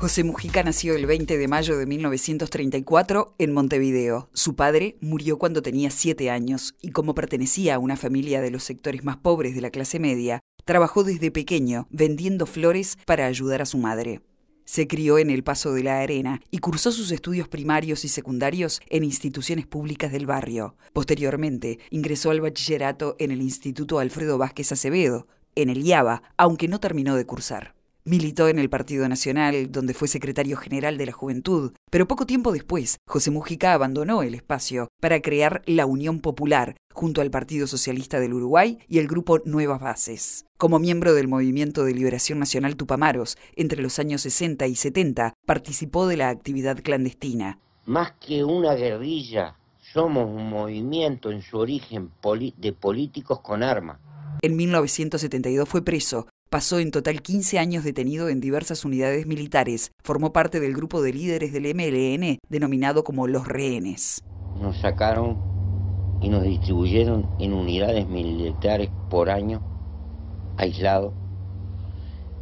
José Mujica nació el 20 de mayo de 1934 en Montevideo. Su padre murió cuando tenía siete años y como pertenecía a una familia de los sectores más pobres de la clase media, trabajó desde pequeño vendiendo flores para ayudar a su madre. Se crió en El Paso de la Arena y cursó sus estudios primarios y secundarios en instituciones públicas del barrio. Posteriormente, ingresó al bachillerato en el Instituto Alfredo Vázquez Acevedo, en el IABA, aunque no terminó de cursar. Militó en el Partido Nacional, donde fue secretario general de la Juventud, pero poco tiempo después, José Mujica abandonó el espacio para crear la Unión Popular, junto al Partido Socialista del Uruguay y el grupo Nuevas Bases. Como miembro del Movimiento de Liberación Nacional Tupamaros, entre los años 60 y 70, participó de la actividad clandestina. Más que una guerrilla, somos un movimiento en su origen de políticos con armas. En 1972 fue preso Pasó en total 15 años detenido en diversas unidades militares. Formó parte del grupo de líderes del MLN, denominado como los rehenes. Nos sacaron y nos distribuyeron en unidades militares por año, aislados,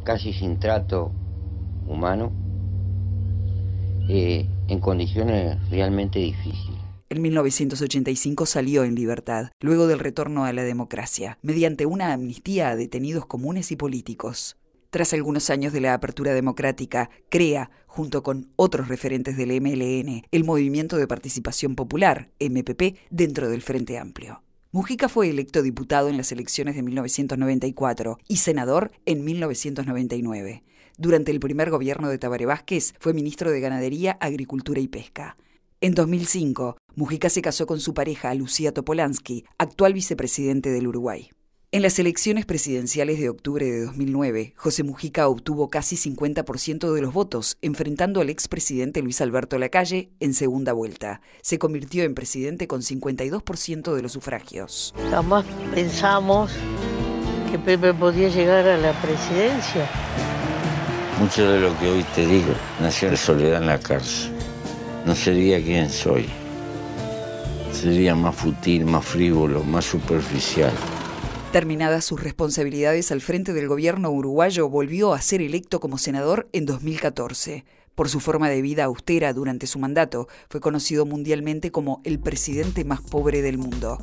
casi sin trato humano, eh, en condiciones realmente difíciles. En 1985 salió en libertad, luego del retorno a la democracia, mediante una amnistía a detenidos comunes y políticos. Tras algunos años de la apertura democrática, crea, junto con otros referentes del MLN, el Movimiento de Participación Popular, MPP, dentro del Frente Amplio. Mujica fue electo diputado en las elecciones de 1994 y senador en 1999. Durante el primer gobierno de Tabaré Vázquez fue ministro de Ganadería, Agricultura y Pesca. En 2005, Mujica se casó con su pareja Lucía Topolansky, actual vicepresidente del Uruguay. En las elecciones presidenciales de octubre de 2009, José Mujica obtuvo casi 50% de los votos, enfrentando al expresidente Luis Alberto Lacalle en segunda vuelta. Se convirtió en presidente con 52% de los sufragios. Jamás pensamos que Pepe podía llegar a la presidencia. Mucho de lo que hoy te digo nació en soledad en la cárcel no sería quien soy. Sería más futil, más frívolo, más superficial. Terminadas sus responsabilidades al frente del gobierno uruguayo, volvió a ser electo como senador en 2014. Por su forma de vida austera durante su mandato, fue conocido mundialmente como el presidente más pobre del mundo.